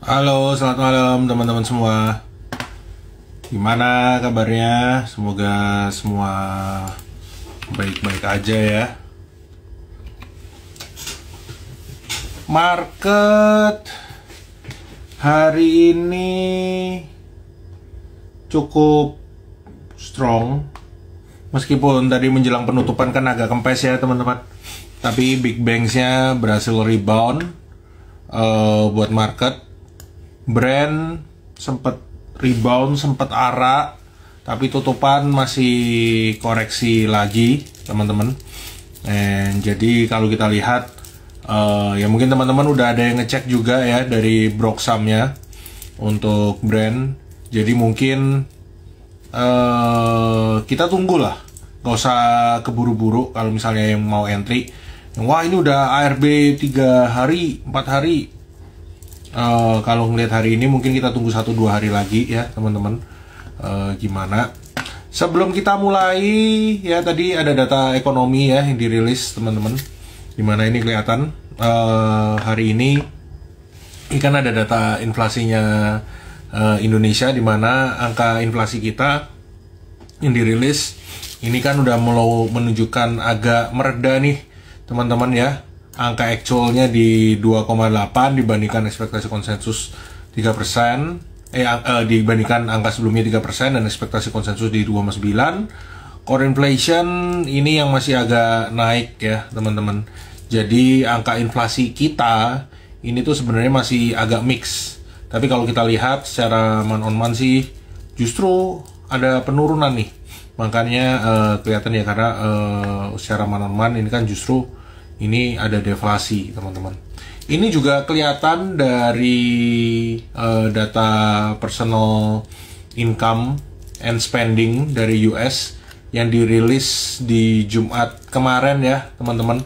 Halo, selamat malam teman-teman semua. Gimana kabarnya? Semoga semua baik-baik aja ya. Market hari ini cukup strong. Meskipun tadi menjelang penutupan kan agak kempes ya teman-teman. Tapi Big Bangs-nya berhasil rebound uh, buat market Brand sempat rebound, sempat arah, tapi tutupan masih koreksi lagi, teman-teman. jadi kalau kita lihat uh, ya mungkin teman-teman udah ada yang ngecek juga ya dari Broksamnya untuk brand. Jadi mungkin uh, kita tunggulah, Gak usah keburu-buru kalau misalnya yang mau entry. Wah ini udah ARB tiga hari, empat hari, uh, kalau ngelihat hari ini mungkin kita tunggu satu dua hari lagi ya teman-teman uh, gimana sebelum kita mulai ya tadi ada data ekonomi ya yang dirilis teman-teman gimana ini kelihatan uh, hari ini ini kan ada data inflasinya uh, Indonesia di mana angka inflasi kita yang dirilis ini kan udah mulai menunjukkan agak mereda nih teman-teman ya angka actualnya di 2,8 dibandingkan ekspektasi konsensus 3 persen eh, eh dibandingkan angka sebelumnya 3 persen dan ekspektasi konsensus di 2,9 core inflation ini yang masih agak naik ya teman-teman jadi angka inflasi kita ini tuh sebenarnya masih agak mix tapi kalau kita lihat secara man on man sih justru ada penurunan nih makanya eh, kelihatan ya karena eh, secara man on man ini kan justru ini ada deflasi teman-teman ini juga kelihatan dari uh, data personal income and spending dari US yang dirilis di Jumat kemarin ya teman-teman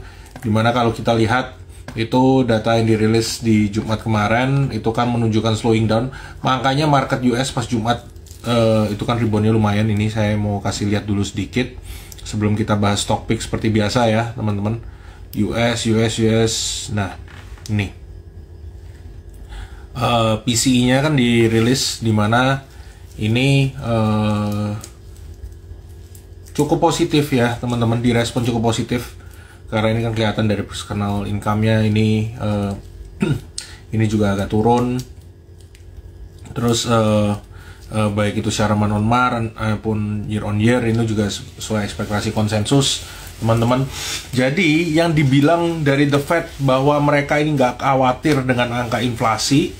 dimana kalau kita lihat itu data yang dirilis di Jumat kemarin itu kan menunjukkan slowing down makanya market US pas Jumat uh, itu kan reboundnya lumayan ini saya mau kasih lihat dulu sedikit sebelum kita bahas topik seperti biasa ya teman-teman US US US nah ini uh, eh, PCI-nya kan dirilis di mana ini uh, cukup positif ya teman-teman direspon cukup positif karena ini kan kelihatan dari personal income-nya ini uh, ini juga agak turun terus uh, uh, baik itu secara on mar maupun year on year ini juga sesuai ekspektasi konsensus teman-teman. Jadi yang dibilang dari The Fed bahwa mereka ini nggak khawatir dengan angka inflasi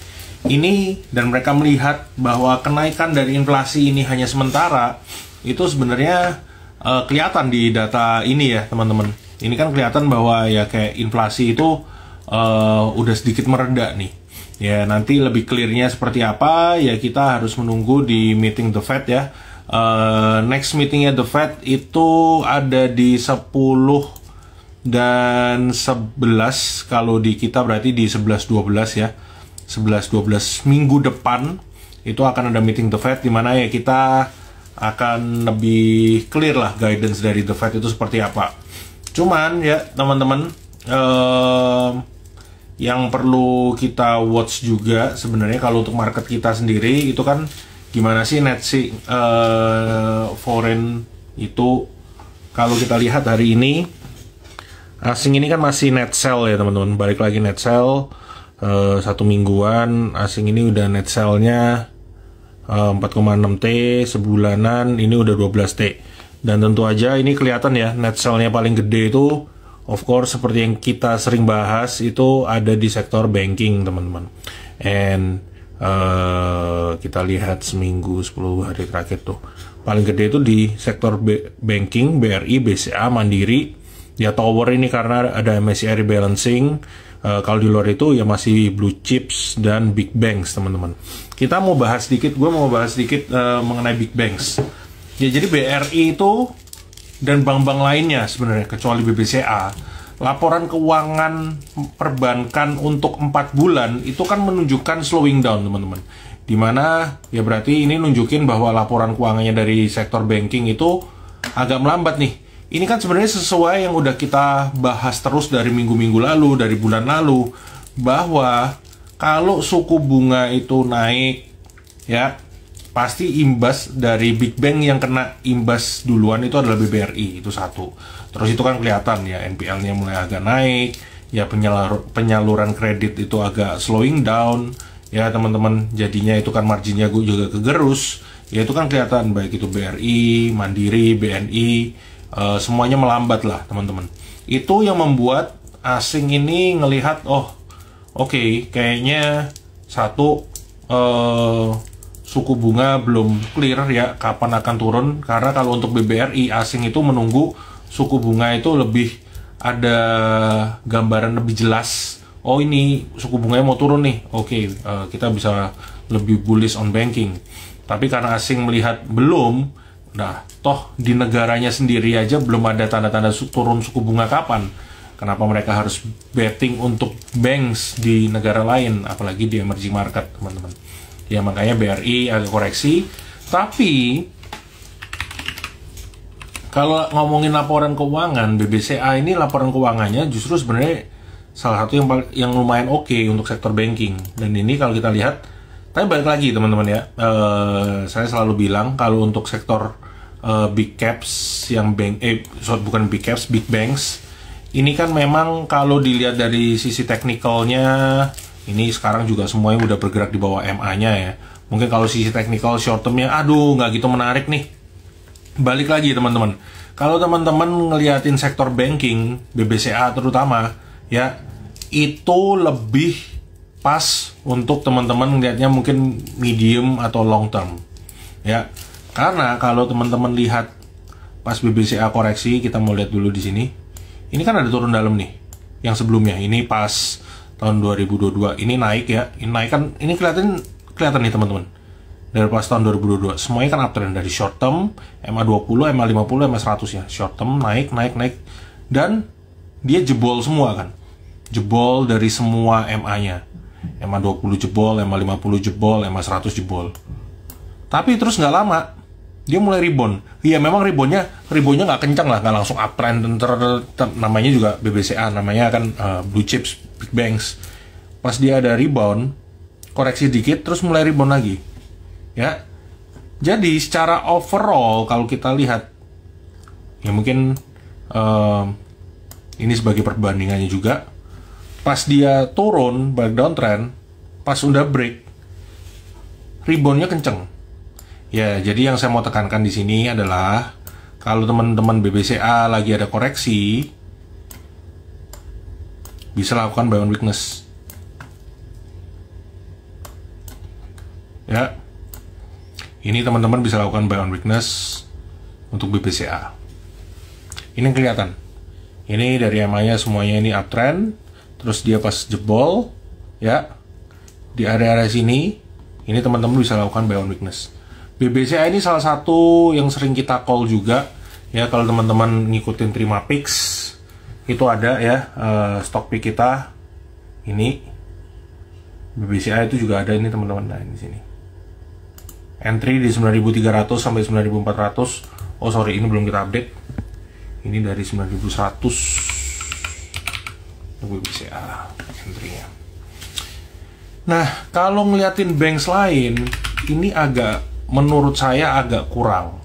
ini dan mereka melihat bahwa kenaikan dari inflasi ini hanya sementara itu sebenarnya uh, kelihatan di data ini ya teman-teman. Ini kan kelihatan bahwa ya kayak inflasi itu uh, udah sedikit mereda nih. Ya nanti lebih clearnya seperti apa ya kita harus menunggu di meeting The Fed ya Uh, next meetingnya The Fed itu ada di 10 dan 11 kalau di kita berarti di 11 12 ya. 11 12 minggu depan itu akan ada meeting The Fed di ya kita akan lebih clear lah guidance dari The Fed itu seperti apa. Cuman ya teman-teman uh, yang perlu kita watch juga sebenarnya kalau untuk market kita sendiri itu kan gimana sih net si uh, foreign itu kalau kita lihat hari ini asing ini kan masih net sell ya teman-teman balik lagi net sell uh, satu mingguan asing ini udah net sellnya uh, eh, 4,6 t sebulanan ini udah 12 t dan tentu aja ini kelihatan ya net sellnya paling gede itu of course seperti yang kita sering bahas itu ada di sektor banking teman-teman and Eh, kita lihat seminggu 10 hari terakhir tuh paling gede itu di sektor banking BRI BCA Mandiri ya tower ini karena ada MSCI rebalancing uh, eh, kalau di luar itu ya masih blue chips dan big banks teman-teman kita mau bahas sedikit gue mau bahas sedikit uh, mengenai big banks ya jadi BRI itu dan bank-bank lainnya sebenarnya kecuali BBCA laporan keuangan perbankan untuk empat bulan itu kan menunjukkan slowing down teman-teman dimana ya berarti ini nunjukin bahwa laporan keuangannya dari sektor banking itu agak melambat nih ini kan sebenarnya sesuai yang udah kita bahas terus dari minggu-minggu lalu dari bulan lalu bahwa kalau suku bunga itu naik ya pasti imbas dari Big Bang yang kena imbas duluan itu adalah BBRI itu satu Terus itu kan kelihatan ya NPL-nya mulai agak naik, ya penyalur, penyaluran kredit itu agak slowing down, ya teman-teman jadinya itu kan marginnya gue juga kegerus, ya itu kan kelihatan baik itu BRI, Mandiri, BNI, uh, eh, semuanya melambat lah teman-teman. Itu yang membuat asing ini ngelihat oh oke okay, kayaknya satu uh, suku bunga belum clear ya kapan akan turun karena kalau untuk BBRI asing itu menunggu suku bunga itu lebih ada gambaran lebih jelas oh ini suku bunganya mau turun nih oke okay, uh, eh, kita bisa lebih bullish on banking tapi karena asing melihat belum nah toh di negaranya sendiri aja belum ada tanda-tanda su turun suku bunga kapan kenapa mereka harus betting untuk banks di negara lain apalagi di emerging market teman-teman ya makanya BRI agak koreksi tapi kalau ngomongin laporan keuangan, BBCA ini laporan keuangannya justru sebenarnya salah satu yang yang lumayan oke okay untuk sektor banking. Dan ini kalau kita lihat, tapi balik lagi teman-teman ya, e, saya selalu bilang kalau untuk sektor e, big caps yang bank, eh sorry, bukan big caps, big banks, ini kan memang kalau dilihat dari sisi teknikalnya, ini sekarang juga semuanya udah bergerak di bawah MA-nya ya. Mungkin kalau sisi teknikal short termnya, aduh nggak gitu menarik nih balik lagi teman-teman kalau teman-teman ngeliatin sektor banking BBCA terutama ya itu lebih pas untuk teman-teman ngeliatnya mungkin medium atau long term ya karena kalau teman-teman lihat pas BBCA koreksi kita mau lihat dulu di sini ini kan ada turun dalam nih yang sebelumnya ini pas tahun 2022 ini naik ya ini naik kan ini kelihatan kelihatan nih teman-teman dari pas tahun 2022 semuanya kan uptrend dari short term MA 20 MA 50 MA 100 ya short term naik naik naik dan dia jebol semua kan jebol dari semua MA nya MA 20 jebol MA 50 jebol MA 100 jebol tapi terus nggak lama dia mulai rebound iya memang reboundnya reboundnya nggak kencang lah nggak langsung uptrend ter, ter, namanya juga BBCA namanya kan uh, blue chips big banks pas dia ada rebound koreksi dikit terus mulai rebound lagi ya jadi secara overall kalau kita lihat ya mungkin um, ini sebagai perbandingannya juga pas dia turun back downtrend pas udah break reboundnya kenceng ya jadi yang saya mau tekankan di sini adalah kalau teman-teman BBCA lagi ada koreksi bisa lakukan buy on weakness ya ini teman-teman bisa lakukan buy on weakness untuk BBCA. Ini yang kelihatan. Ini dari EMA-nya semuanya ini uptrend, terus dia pas jebol, ya, di area-area sini, ini teman-teman bisa lakukan buy on weakness. BBCA ini salah satu yang sering kita call juga, ya kalau teman-teman ngikutin terima picks, itu ada ya uh, stock pick kita ini BBCA itu juga ada ini teman-teman nah ini sini entry di 9300 sampai 9400 oh sorry ini belum kita update ini dari 9100 gue bisa nya. nah kalau ngeliatin banks lain ini agak menurut saya agak kurang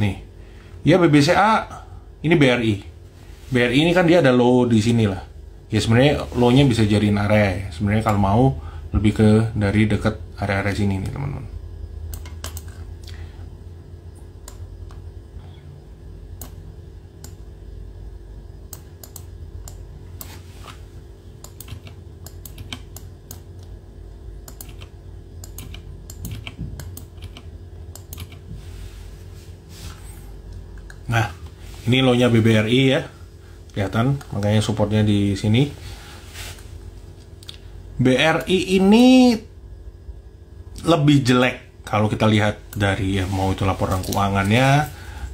nih ya BBCA ini BRI BRI ini kan dia ada low di sini lah ya sebenarnya low nya bisa jadiin area sebenarnya kalau mau lebih ke dari deket area-area sini nih teman-teman Nah, ini lohnya nya BBRI ya. Kelihatan, makanya supportnya di sini. BRI ini lebih jelek kalau kita lihat dari ya, mau itu laporan keuangannya,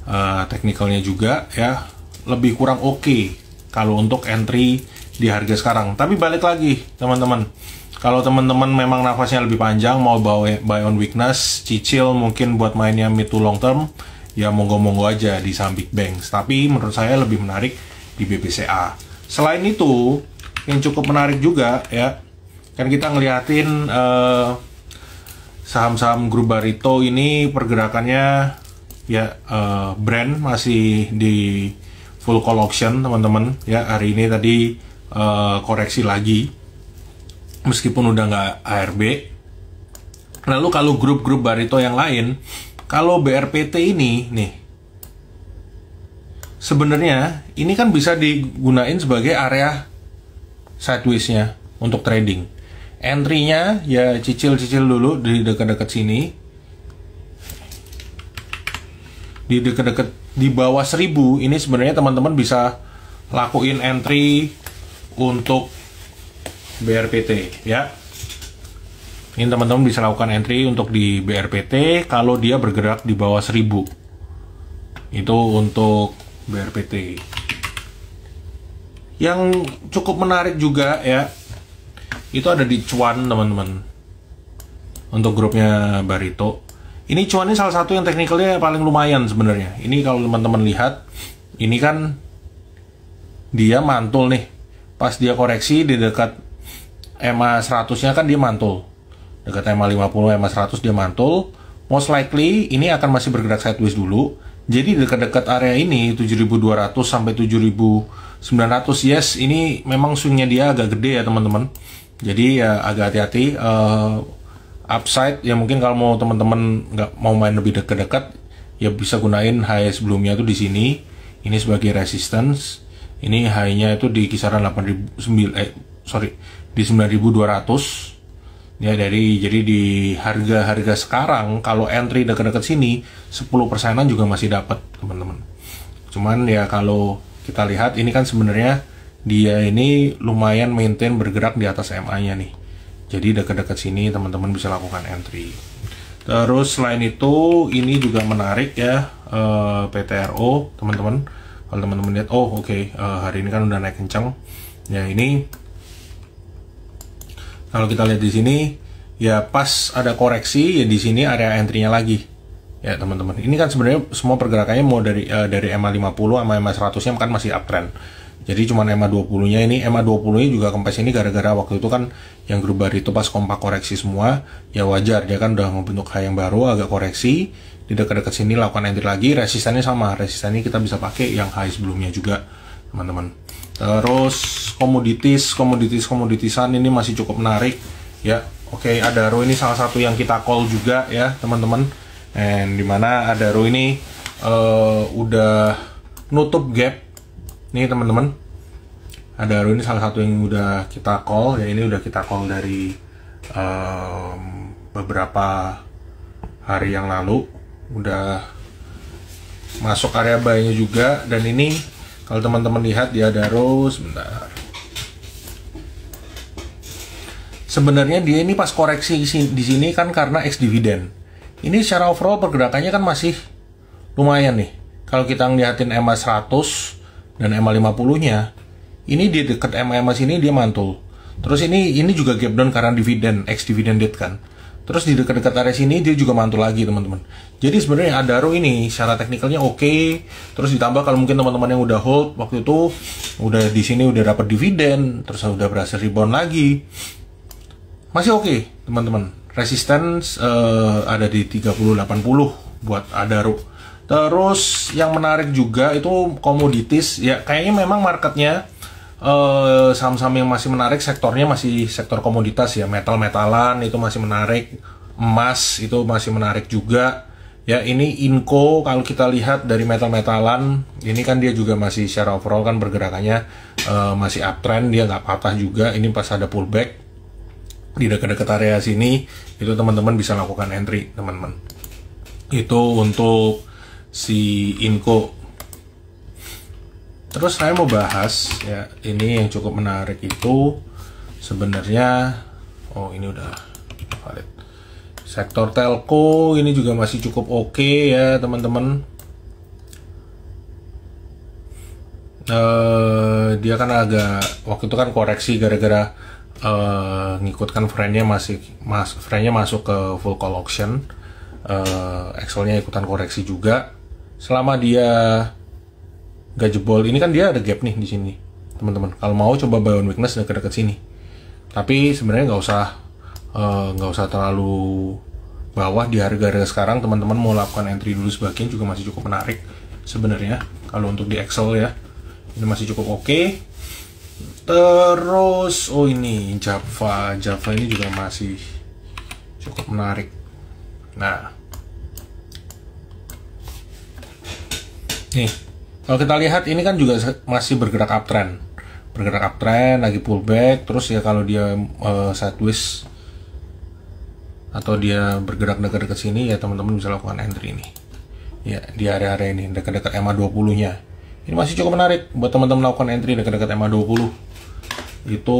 uh, eh, teknikalnya juga ya lebih kurang oke okay kalau untuk entry di harga sekarang. Tapi balik lagi teman-teman, kalau teman-teman memang nafasnya lebih panjang mau bawa buy on weakness, cicil mungkin buat mainnya mid to long term, ya monggo-monggo aja di saham big banks. Tapi menurut saya lebih menarik di BBCA. Selain itu, yang cukup menarik juga ya, kan kita ngeliatin uh, saham-saham grup Barito ini pergerakannya ya uh, brand masih di full call option teman-teman ya hari ini tadi uh, koreksi lagi meskipun udah nggak ARB lalu kalau grup-grup barito yang lain kalau BRPT ini nih sebenarnya ini kan bisa digunain sebagai area sidewaysnya untuk trading entry-nya ya cicil-cicil dulu di dekat-dekat sini di dekat-dekat di bawah 1000 ini sebenarnya teman-teman bisa lakuin entry untuk BRPT ya ini teman-teman bisa lakukan entry untuk di BRPT kalau dia bergerak di bawah 1000 itu untuk BRPT yang cukup menarik juga ya itu ada di cuan teman-teman untuk grupnya Barito ini cuannya salah satu yang teknikalnya paling lumayan sebenarnya ini kalau teman-teman lihat ini kan dia mantul nih pas dia koreksi di dekat EMA 100 nya kan dia mantul dekat EMA 50 EMA 100 dia mantul most likely ini akan masih bergerak sideways dulu jadi dekat-dekat area ini 7200 sampai 7900 yes ini memang swingnya dia agak gede ya teman-teman jadi ya agak hati-hati uh, upside ya mungkin kalau mau teman-teman nggak mau main lebih dekat-dekat ya bisa gunain high sebelumnya itu di sini. Ini sebagai resistance. Ini high-nya itu di kisaran 8000 eh sorry di 9200 ya dari jadi di harga-harga sekarang kalau entry dekat-dekat sini 10 persenan juga masih dapat teman-teman cuman ya kalau kita lihat ini kan sebenarnya dia ini lumayan maintain bergerak di atas MA-nya nih. Jadi dekat-dekat sini teman-teman bisa lakukan entry. Terus selain itu ini juga menarik ya uh, eh, PTRO teman-teman. Kalau teman-teman lihat, oh oke okay, uh, eh, hari ini kan udah naik kencang. Ya ini kalau kita lihat di sini ya pas ada koreksi ya di sini area entry-nya lagi ya teman-teman. Ini kan sebenarnya semua pergerakannya mau dari uh, dari MA 50 sama MA 100 nya kan masih uptrend. Jadi cuma MA 20-nya ini, MA 20-nya juga kempes ini gara-gara waktu itu kan yang gerubar itu pas kompak koreksi semua, ya wajar dia kan udah membentuk high yang baru agak koreksi, di dekat-dekat sini lakukan entry lagi, resistannya sama, resistannya kita bisa pakai yang high sebelumnya juga, teman-teman. Terus komoditis, komoditis komoditisan ini masih cukup menarik, ya. Oke, okay, Adaro ini salah satu yang kita call juga ya, teman-teman. And dimana Adaro ini uh, udah nutup gap ini teman-teman ada ini salah satu yang udah kita call ya ini udah kita call dari um, beberapa hari yang lalu udah masuk area bayinya juga dan ini kalau teman-teman lihat dia ada rose sebentar sebenarnya dia ini pas koreksi di sini kan karena ex dividen ini secara overall pergerakannya kan masih lumayan nih kalau kita ngeliatin MA 100 dan ma 50-nya. Ini di dekat MA sini dia mantul. Terus ini ini juga gap down karena dividen, ex dividend date kan. Terus di dekat-dekat area sini dia juga mantul lagi teman-teman. Jadi sebenarnya Adaro ini secara teknikalnya oke. Okay. Terus ditambah kalau mungkin teman-teman yang udah hold waktu itu udah di sini udah dapat dividen, terus udah berhasil rebound lagi. Masih oke, okay, teman-teman. Resistance uh, ada di 3080 buat Adaro. Terus yang menarik juga itu komoditis ya kayaknya memang marketnya eh, saham-saham yang masih menarik sektornya masih sektor komoditas ya metal-metalan itu masih menarik emas itu masih menarik juga ya ini Inco kalau kita lihat dari metal-metalan ini kan dia juga masih secara overall kan pergerakannya eh, masih uptrend dia nggak patah juga ini pas ada pullback di dekat-dekat area sini itu teman-teman bisa lakukan entry teman-teman itu untuk si Inko, Terus saya mau bahas ya ini yang cukup menarik itu sebenarnya oh ini udah valid. Sektor telco ini juga masih cukup oke okay ya teman-teman. Uh, dia kan agak waktu itu kan koreksi gara-gara uh, ngikutkan friendnya masih mas friendnya masuk ke full call auction uh, Excelnya ikutan koreksi juga selama dia nggak jebol ini kan dia ada gap nih di sini teman-teman kalau mau coba buy on weakness dekat-dekat sini tapi sebenarnya nggak usah eh, nggak uh, usah terlalu bawah di harga-harga sekarang teman-teman mau lakukan entry dulu sebagian juga masih cukup menarik sebenarnya kalau untuk di Excel ya ini masih cukup oke okay. terus oh ini Java Java ini juga masih cukup menarik nah Nih, kalau kita lihat ini kan juga masih bergerak uptrend. Bergerak uptrend, lagi pullback, terus ya kalau dia uh, sideways atau dia bergerak dekat-dekat sini ya teman-teman bisa lakukan entry ini. Ya, di area-area ini dekat-dekat EMA 20-nya. Ini masih cukup menarik buat teman-teman lakukan entry dekat-dekat EMA 20. Itu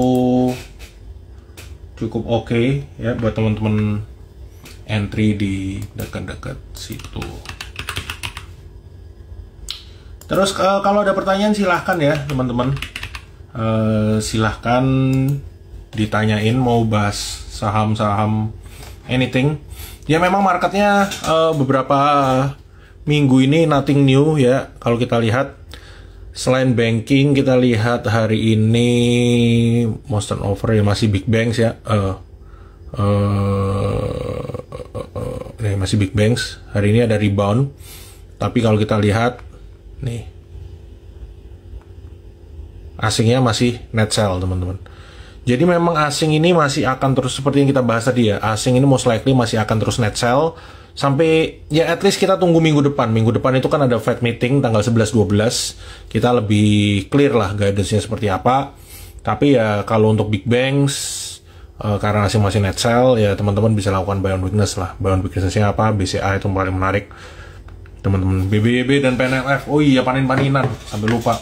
cukup oke okay, ya buat teman-teman entry di dekat-dekat situ. Terus uh, kalau ada pertanyaan silahkan ya teman-teman. Uh, silahkan ditanyain mau bahas saham-saham anything. Ya memang marketnya uh, beberapa minggu ini nothing new ya. Kalau kita lihat selain banking kita lihat hari ini most turnover ya masih big banks ya. Uh, uh, uh, uh, uh, masih big banks. Hari ini ada rebound. Tapi kalau kita lihat nih asingnya masih net sell teman-teman jadi memang asing ini masih akan terus seperti yang kita bahas tadi ya asing ini most likely masih akan terus net sell sampai ya at least kita tunggu minggu depan minggu depan itu kan ada Fed meeting tanggal 11-12 kita lebih clear lah guidance-nya seperti apa tapi ya kalau untuk big banks uh, eh, karena masih masih net sell ya teman-teman bisa lakukan buy on weakness lah buy on weakness-nya apa BCA itu paling menarik teman-teman BBB dan PNLF oh iya panin paninan sampai lupa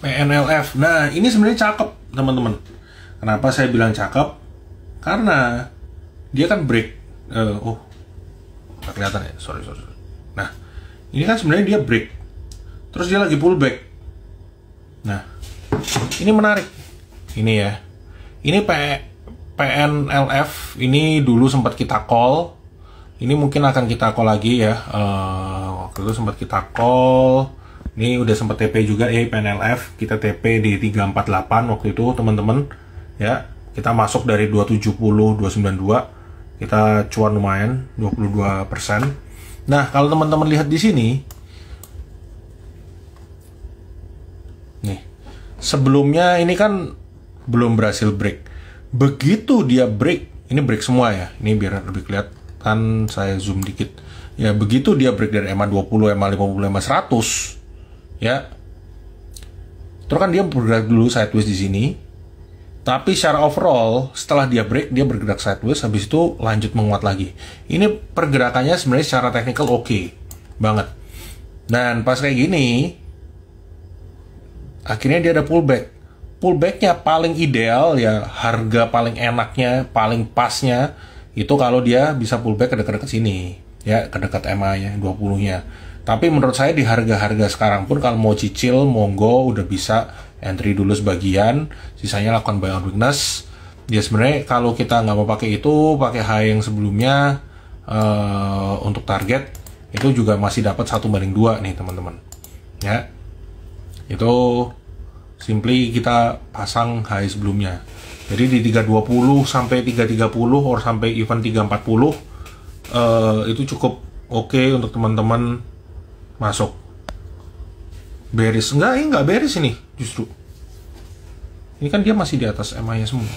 PNLF nah ini sebenarnya cakep teman-teman kenapa saya bilang cakep karena dia kan break uh, oh gak kelihatan ya sorry sorry nah ini kan sebenarnya dia break terus dia lagi pullback nah ini menarik ini ya ini P PNLF ini dulu sempat kita call. Ini mungkin akan kita call lagi ya. Uh, waktu itu sempat kita call. Ini udah sempat TP juga ya PNLF. Kita TP di 348 waktu itu teman-teman. Ya, kita masuk dari 270 292. Kita cuan lumayan 22%. persen. Nah, kalau teman-teman lihat di sini Nih. Sebelumnya ini kan belum berhasil break begitu dia break ini break semua ya ini biar lebih kelihatan saya zoom dikit ya begitu dia break dari EMA 20 EMA 50 EMA 100 ya terus kan dia bergerak dulu sideways di sini tapi secara overall setelah dia break dia bergerak sideways habis itu lanjut menguat lagi. Ini pergerakannya sebenarnya secara teknikal oke okay banget. Dan pas kayak gini akhirnya dia ada pullback pullbacknya paling ideal ya harga paling enaknya paling pasnya itu kalau dia bisa pullback ke dekat-dekat sini ya ke dekat MA nya 20 nya tapi menurut saya di harga-harga sekarang pun kalau mau cicil monggo udah bisa entry dulu sebagian sisanya lakukan buy on weakness ya sebenarnya kalau kita nggak mau pakai itu pakai high yang sebelumnya uh, untuk target itu juga masih dapat satu banding dua nih teman-teman ya itu simply kita pasang high sebelumnya jadi di 320 sampai 330 or sampai even 340 uh, itu cukup oke okay untuk teman-teman masuk beris enggak ini enggak beris ini justru ini kan dia masih di atas MI semua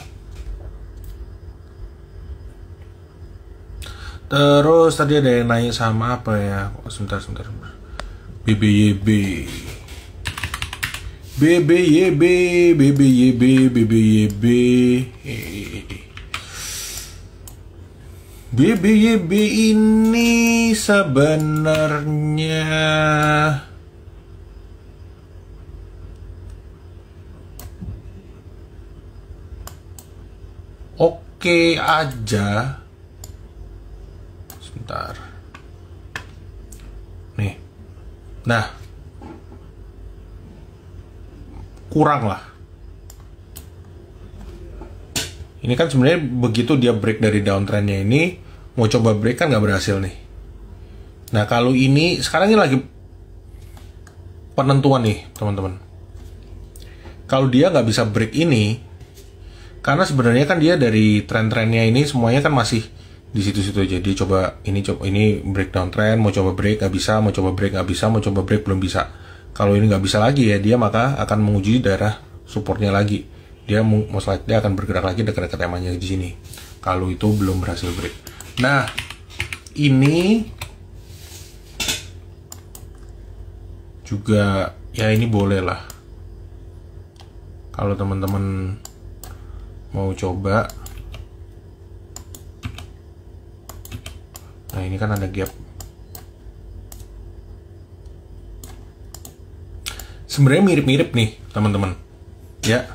terus tadi ada yang naik sama apa ya oh, sebentar sebentar BBYB BBYB BBYB BBYB BBYB ini sebenarnya oke aja sebentar nih nah kurang lah ini kan sebenarnya begitu dia break dari downtrendnya ini mau coba break kan nggak berhasil nih nah kalau ini sekarang ini lagi penentuan nih teman-teman kalau dia nggak bisa break ini karena sebenarnya kan dia dari tren-trennya ini semuanya kan masih di situ-situ aja dia coba ini coba ini breakdown trend, mau coba break nggak bisa mau coba break nggak bisa mau coba break belum bisa kalau ini nggak bisa lagi ya, dia maka akan menguji daerah supportnya lagi. Dia most likely akan bergerak lagi dekat-dekat emanya di sini. Kalau itu belum berhasil break. Nah, ini juga ya ini boleh lah kalau teman-teman mau coba nah ini kan ada gap sebenarnya mirip-mirip nih teman-teman ya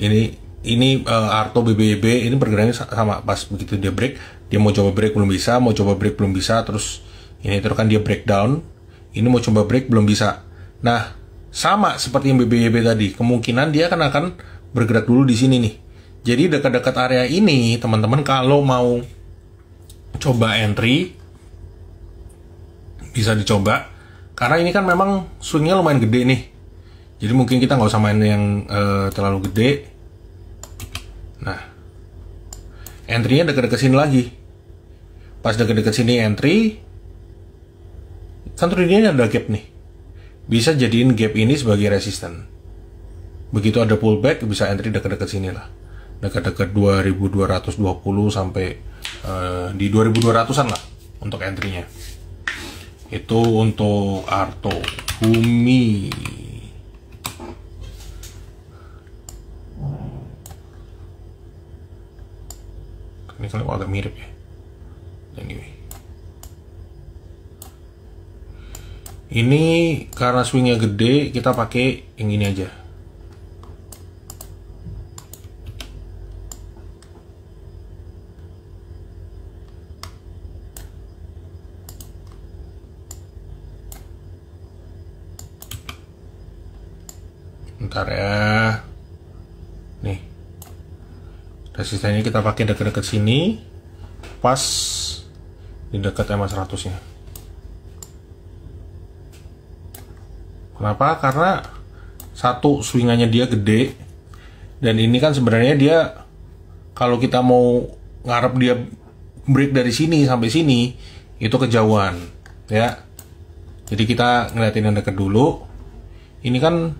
ini ini uh, Arto BBB ini bergeraknya sama pas begitu dia break dia mau coba break belum bisa mau coba break belum bisa terus ini terus kan dia breakdown ini mau coba break belum bisa nah sama seperti yang BBB tadi kemungkinan dia akan akan bergerak dulu di sini nih jadi dekat-dekat area ini teman-teman kalau mau coba entry bisa dicoba karena ini kan memang swingnya lumayan gede nih jadi mungkin kita nggak usah main yang uh, terlalu gede nah entry-nya deket-deket sini lagi pas deket-deket sini entry kan ini ada gap nih bisa jadiin gap ini sebagai resisten begitu ada pullback bisa entry deket-deket sini lah dekat-dekat 2220 sampai uh, di 2200-an lah untuk entry-nya itu untuk Arto bumi ini kalau agak mirip ya anyway ini karena swingnya gede kita pakai yang ini aja sisa kita pakai dekat-dekat sini pas di dekat MA100 nya kenapa? karena satu swingannya dia gede dan ini kan sebenarnya dia kalau kita mau ngarep dia break dari sini sampai sini itu kejauhan ya jadi kita ngeliatin yang deket dulu ini kan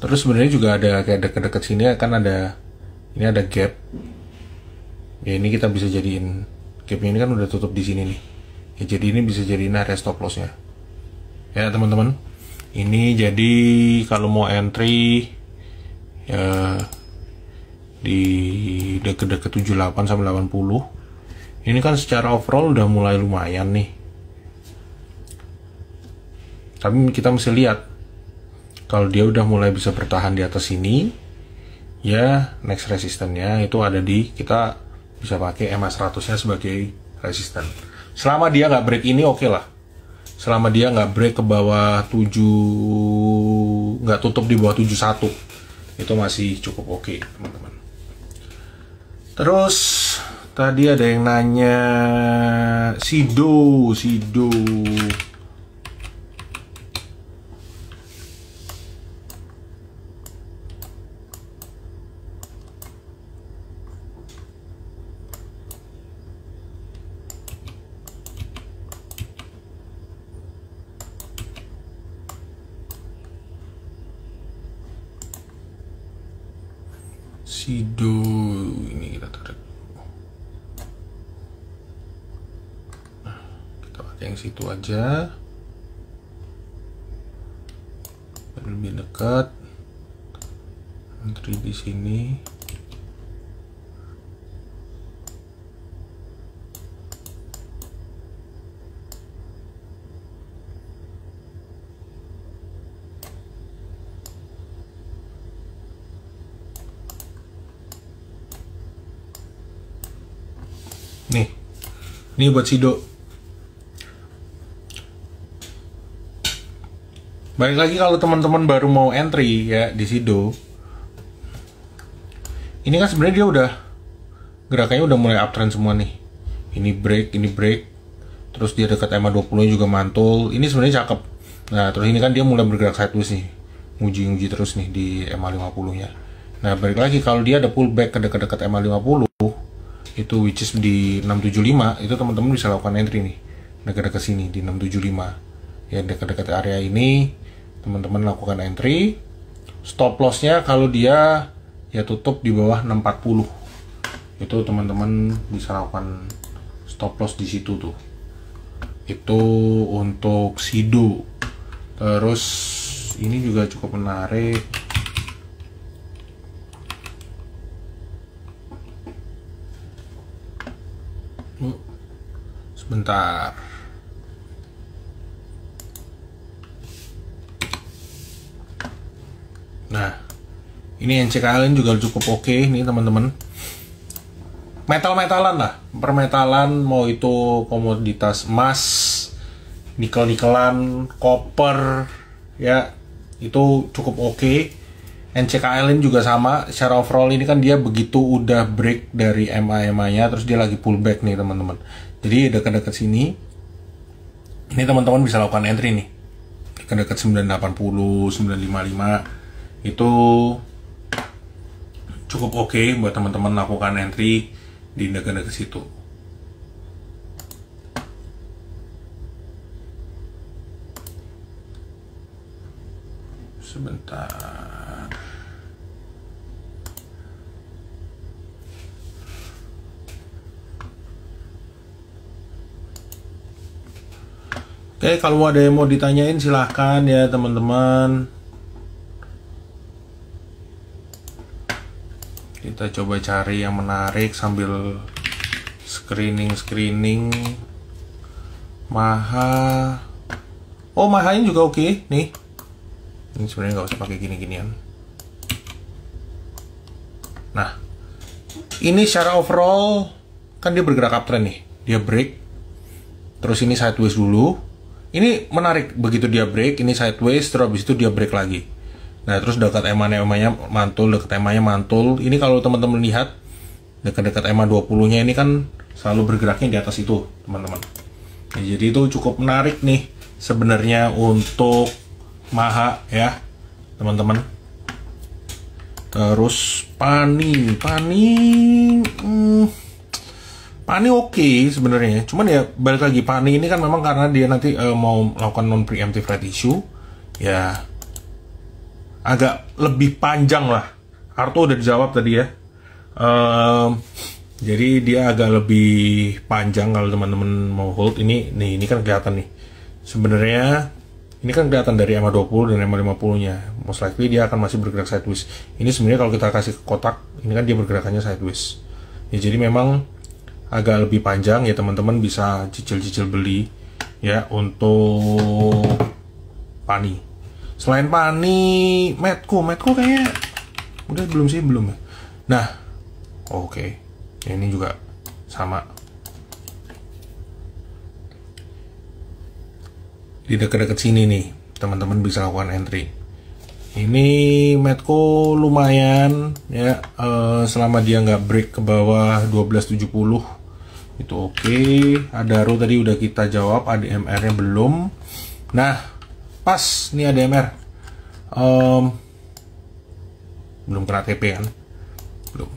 terus sebenarnya juga ada kayak deket-deket sini kan ada ini ada gap ya ini kita bisa jadiin gapnya ini kan udah tutup di sini nih ya jadi ini bisa jadiin area stop lossnya ya teman-teman ini jadi kalau mau entry ya di deket-deket 78 sampai 80 ini kan secara overall udah mulai lumayan nih tapi kita mesti lihat kalau dia udah mulai bisa bertahan di atas sini ya next resistennya itu ada di kita bisa pakai MA100 nya sebagai resisten selama dia nggak break ini oke okay lah selama dia nggak break ke bawah 7 nggak tutup di bawah 71 itu masih cukup oke okay, teman-teman terus tadi ada yang nanya Sido Sido Sido, ini kita tarik nah, kita pakai yang situ aja lebih dekat menteri di sini Ini buat Sido. Baik lagi kalau teman-teman baru mau entry ya di Sido. Ini kan sebenarnya dia udah gerakannya udah mulai uptrend semua nih. Ini break, ini break. Terus dia dekat EMA 20 juga mantul. Ini sebenarnya cakep. Nah, terus ini kan dia mulai bergerak sideways nih. nguji muji terus nih di EMA 50-nya. Nah, balik lagi kalau dia ada pullback ke dekat-dekat EMA 50, itu which is di 675 itu teman-teman bisa lakukan entry nih dekat-dekat sini di 675 ya dekat-dekat area ini teman-teman lakukan entry stop lossnya kalau dia ya tutup di bawah 640 itu teman-teman bisa lakukan stop loss di situ tuh itu untuk Sido terus ini juga cukup menarik sebentar nah ini NCK Alien juga cukup oke okay nih teman-teman metal-metalan lah permetalan mau itu komoditas emas nikel-nikelan koper ya itu cukup oke okay. NCKL ini juga sama secara overall ini kan dia begitu udah break dari MA MA nya terus dia lagi pullback nih teman-teman jadi dekat-dekat sini ini teman-teman bisa lakukan entry nih dekat-dekat 980 955 itu cukup oke okay buat teman-teman lakukan entry di dekat-dekat situ sebentar Oke, eh, kalau ada yang mau ditanyain silahkan ya teman-teman. Kita coba cari yang menarik sambil screening-screening. Maha. Oh, Maha ini juga oke nih. Ini sebenarnya nggak usah pakai gini-ginian. Nah, ini secara overall kan dia bergerak uptrend nih. Dia break. Terus ini sideways dulu ini menarik begitu dia break ini sideways terus habis itu dia break lagi nah terus dekat ema emanya mantul dekat emanya mantul ini kalau teman-teman lihat dekat-dekat ema 20 nya ini kan selalu bergeraknya di atas itu teman-teman nah, jadi itu cukup menarik nih sebenarnya untuk maha ya teman-teman terus panin panin hmm Pani oke okay sebenarnya, cuman ya balik lagi Pani ini kan memang karena dia nanti uh, mau melakukan non preemptive right issue, ya agak lebih panjang lah. Arto udah dijawab tadi ya. Um, jadi dia agak lebih panjang kalau teman-teman mau hold ini, nih ini kan kelihatan nih. Sebenarnya ini kan kelihatan dari EMA 20 dan EMA 50 nya most likely dia akan masih bergerak sideways ini sebenarnya kalau kita kasih ke kotak ini kan dia bergerakannya sideways ya jadi memang agak lebih panjang ya teman-teman bisa cicil-cicil beli ya untuk pani selain pani Metco, Metco kayaknya udah belum sih belum ya nah oke okay. Ya, ini juga sama di dekat-dekat sini nih teman-teman bisa lakukan entry ini Medco lumayan ya eh, selama dia nggak break ke bawah 1270 itu oke okay. ada row tadi udah kita jawab ADMR nya belum nah pas nih ADMR um, belum kena TP kan belum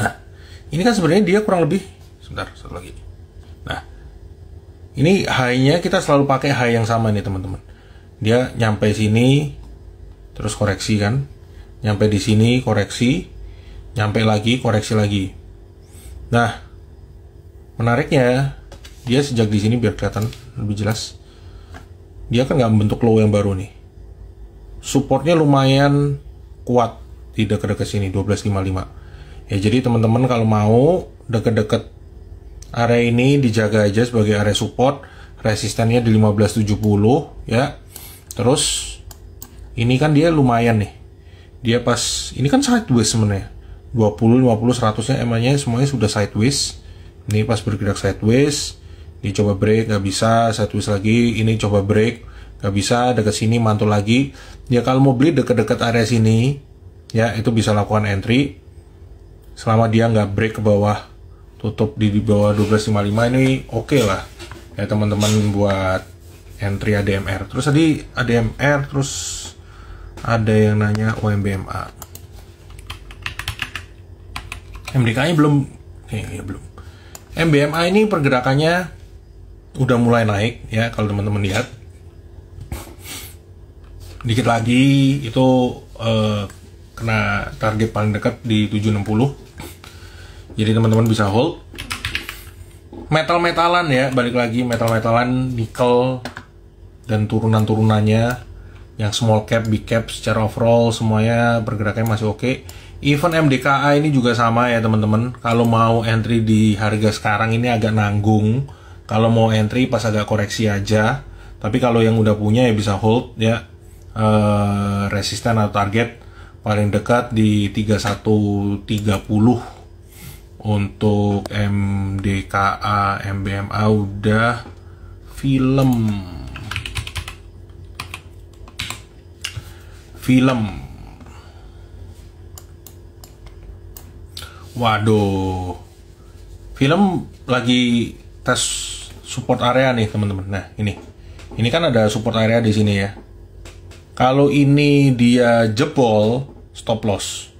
nah ini kan sebenarnya dia kurang lebih sebentar satu lagi nah ini high nya kita selalu pakai high yang sama nih teman-teman dia nyampe sini terus koreksi kan nyampe di sini koreksi nyampe lagi koreksi lagi nah menariknya dia sejak di sini biar kelihatan lebih jelas dia kan nggak membentuk low yang baru nih supportnya lumayan kuat di dekat-dekat sini 1255 ya jadi teman-teman kalau mau deket-deket area ini dijaga aja sebagai area support Resistennya di 1570 ya terus ini kan dia lumayan nih dia pas ini kan sideways sebenarnya 20, 50, 100 nya emangnya semuanya sudah sideways ini pas bergerak sideways ini coba break nggak bisa sideways lagi ini coba break nggak bisa dekat sini mantul lagi ya kalau mau beli dekat-dekat area sini ya itu bisa lakukan entry selama dia nggak break ke bawah tutup di, di bawah 1255 ini oke okay lah ya teman-teman buat entry ADMR terus tadi ADMR terus ada yang nanya OMBMA MDKA-nya belum ya belum. MBMA ini pergerakannya udah mulai naik ya kalau teman-teman lihat. Dikit lagi itu eh, kena target paling dekat di 760. Jadi teman-teman bisa hold. Metal-metalan ya, balik lagi metal-metalan nikel dan turunan-turunannya yang small cap, big cap secara overall semuanya pergerakannya masih oke. Okay event MDKA ini juga sama ya teman-teman. Kalau mau entry di harga sekarang ini agak nanggung. Kalau mau entry pas agak koreksi aja. Tapi kalau yang udah punya ya bisa hold ya. Uh, resisten atau target paling dekat di 3130 untuk MDKA MBMA udah film film Waduh. Film lagi tes support area nih, teman-teman. Nah, ini. Ini kan ada support area di sini ya. Kalau ini dia jebol, stop loss.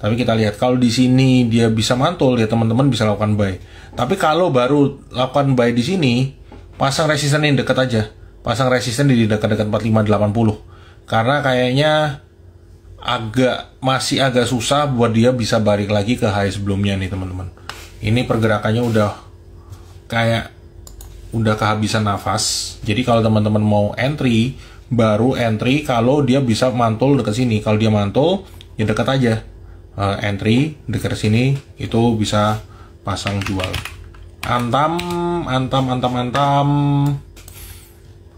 Tapi kita lihat kalau di sini dia bisa mantul ya teman-teman bisa lakukan buy. Tapi kalau baru lakukan buy di sini, pasang resisten yang dekat aja. Pasang resisten di dekat-dekat 4580. Karena kayaknya agak masih agak susah buat dia bisa balik lagi ke high sebelumnya nih teman-teman. Ini pergerakannya udah kayak udah kehabisan nafas. Jadi kalau teman-teman mau entry, baru entry kalau dia bisa mantul dekat sini. Kalau dia mantul, ya dekat aja. Eh, entry dekat sini itu bisa pasang jual. Antam, antam, antam, antam.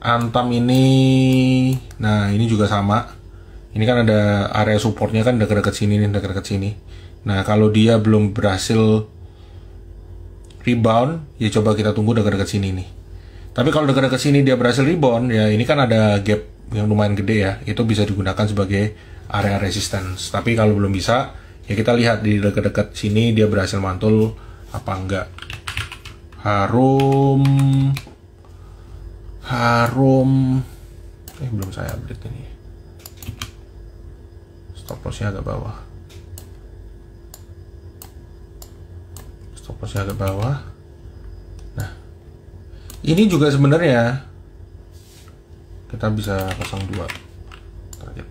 Antam ini, nah ini juga sama ini kan ada area supportnya kan dekat-dekat sini nih dekat-dekat sini nah kalau dia belum berhasil rebound ya coba kita tunggu dekat-dekat sini nih tapi kalau dekat-dekat sini dia berhasil rebound ya ini kan ada gap yang lumayan gede ya itu bisa digunakan sebagai area resistance tapi kalau belum bisa ya kita lihat di dekat-dekat sini dia berhasil mantul apa enggak harum harum eh belum saya update ini stop lossnya agak bawah stop lossnya agak bawah nah ini juga sebenarnya kita bisa pasang dua target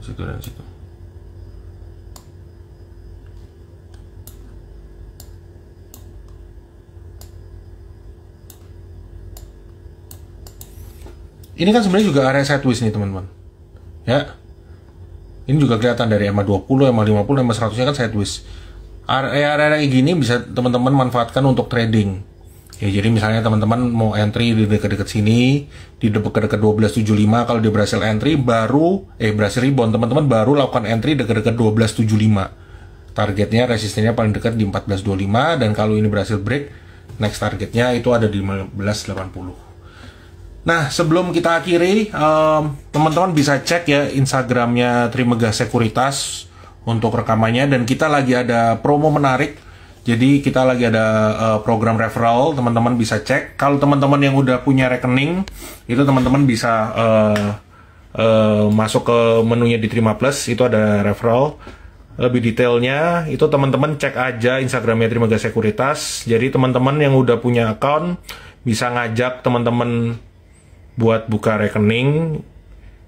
situ dan situ ini kan sebenarnya juga area sideways nih teman-teman ya ini juga kelihatan dari ma 20, ma 50, ma 100 nya kan sideways. Eh, area-area gini bisa teman-teman manfaatkan untuk trading. Ya jadi misalnya teman-teman mau entry di dekat-dekat sini, di dekat-dekat 1275 kalau dia berhasil entry baru eh berhasil rebound teman-teman baru lakukan entry dekat-dekat 1275. Targetnya resistennya paling dekat di 1425 dan kalau ini berhasil break next targetnya itu ada di 1580. Nah, sebelum kita akhiri, um, teman-teman bisa cek ya Instagramnya Trimega Sekuritas untuk rekamannya dan kita lagi ada promo menarik. Jadi kita lagi ada uh, program referral, teman-teman bisa cek. Kalau teman-teman yang udah punya rekening, itu teman-teman bisa uh, uh, masuk ke menunya Trima plus, itu ada referral. Lebih detailnya itu teman-teman cek aja Instagramnya Trimega Sekuritas. Jadi teman-teman yang udah punya account bisa ngajak teman-teman buat buka rekening,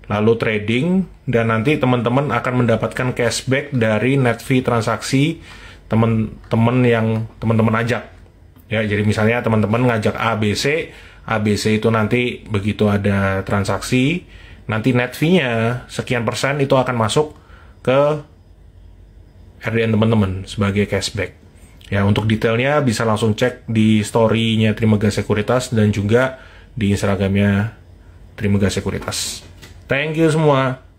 lalu trading, dan nanti teman-teman akan mendapatkan cashback dari net fee transaksi teman-teman yang teman-teman ajak. Ya, jadi misalnya teman-teman ngajak ABC, ABC itu nanti begitu ada transaksi, nanti net fee-nya sekian persen itu akan masuk ke RDN teman-teman sebagai cashback. Ya, untuk detailnya bisa langsung cek di story-nya Trimegas Sekuritas dan juga di Instagramnya Terima kasih Sekuritas. Thank you semua.